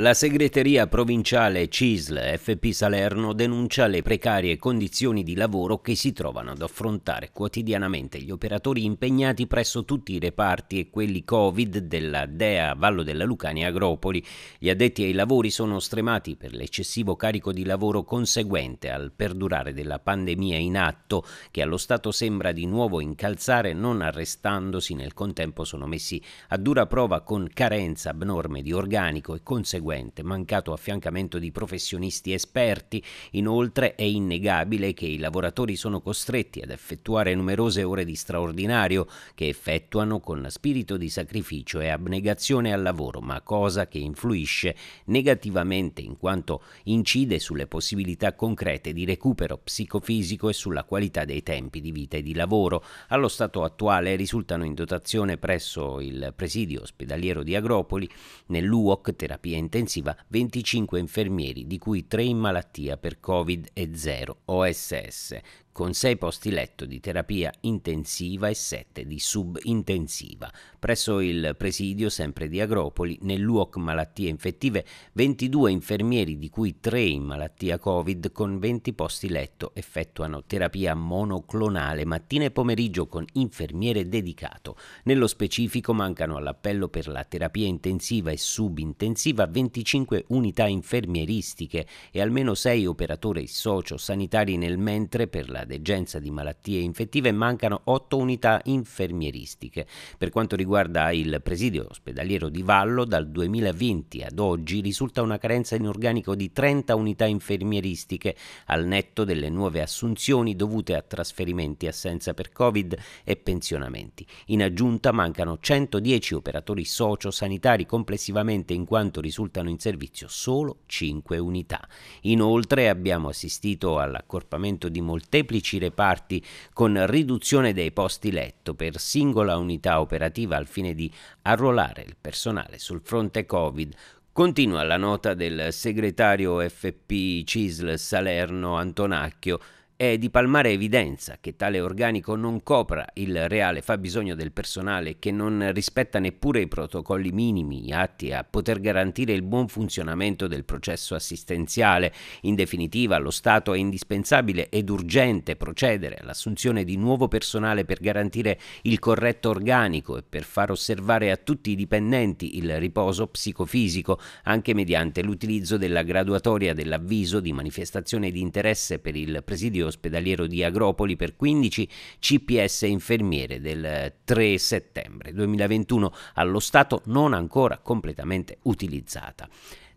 La segreteria provinciale CISL FP Salerno denuncia le precarie condizioni di lavoro che si trovano ad affrontare quotidianamente gli operatori impegnati presso tutti i reparti e quelli Covid della DEA Vallo della Lucania Agropoli. Gli addetti ai lavori sono stremati per l'eccessivo carico di lavoro conseguente al perdurare della pandemia in atto che allo Stato sembra di nuovo incalzare non arrestandosi, nel contempo sono messi a dura prova con carenza abnorme di organico e conseguenze conseguente mancato affiancamento di professionisti esperti. Inoltre è innegabile che i lavoratori sono costretti ad effettuare numerose ore di straordinario che effettuano con spirito di sacrificio e abnegazione al lavoro, ma cosa che influisce negativamente in quanto incide sulle possibilità concrete di recupero psicofisico e sulla qualità dei tempi di vita e di lavoro. Allo stato attuale risultano in dotazione presso il presidio ospedaliero di Agropoli, nell'UOC terapie intensive intensiva 25 infermieri, di cui 3 in malattia per Covid e 0 OSS, con sei posti letto di terapia intensiva e sette di subintensiva, presso il presidio sempre di Agropoli, nell'UOC malattie infettive, 22 infermieri di cui 3 in malattia Covid con 20 posti letto effettuano terapia monoclonale mattina e pomeriggio con infermiere dedicato. Nello specifico mancano all'appello per la terapia intensiva e subintensiva 25 unità infermieristiche e almeno 6 operatori sociosanitari nel mentre per la degenza di malattie infettive mancano 8 unità infermieristiche. Per quanto riguarda il presidio ospedaliero di Vallo, dal 2020 ad oggi risulta una carenza in organico di 30 unità infermieristiche, al netto delle nuove assunzioni dovute a trasferimenti, assenza per Covid e pensionamenti. In aggiunta mancano 110 operatori socio-sanitari complessivamente in quanto risultano in servizio solo 5 unità. Inoltre abbiamo assistito all'accorpamento di molteplici 12 reparti con riduzione dei posti letto per singola unità operativa al fine di arruolare il personale sul fronte Covid Continua la nota del segretario FP Cisl Salerno Antonacchio è di palmare evidenza che tale organico non copra il reale fabbisogno del personale che non rispetta neppure i protocolli minimi atti a poter garantire il buon funzionamento del processo assistenziale. In definitiva, allo Stato è indispensabile ed urgente procedere all'assunzione di nuovo personale per garantire il corretto organico e per far osservare a tutti i dipendenti il riposo psicofisico, anche mediante l'utilizzo della graduatoria dell'avviso di manifestazione di interesse per il presidio ospedaliero di Agropoli per 15 CPS infermiere del 3 eh, settembre 2021, allo Stato non ancora completamente utilizzata.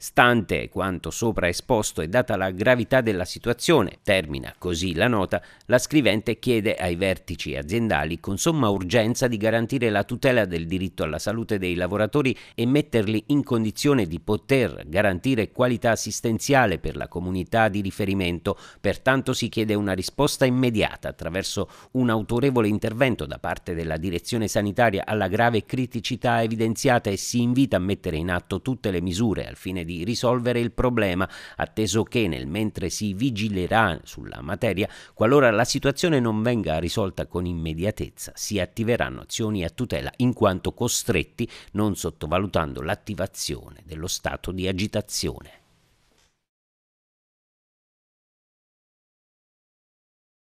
Stante quanto sopra esposto e data la gravità della situazione, termina così la nota, la scrivente chiede ai vertici aziendali con somma urgenza di garantire la tutela del diritto alla salute dei lavoratori e metterli in condizione di poter garantire qualità assistenziale per la comunità di riferimento. Pertanto si chiede una risposta immediata attraverso un autorevole intervento da parte della direzione sanitaria alla grave criticità evidenziata e si invita a mettere in atto tutte le misure al fine di di risolvere il problema, atteso che nel mentre si vigilerà sulla materia, qualora la situazione non venga risolta con immediatezza, si attiveranno azioni a tutela in quanto costretti, non sottovalutando l'attivazione dello stato di agitazione.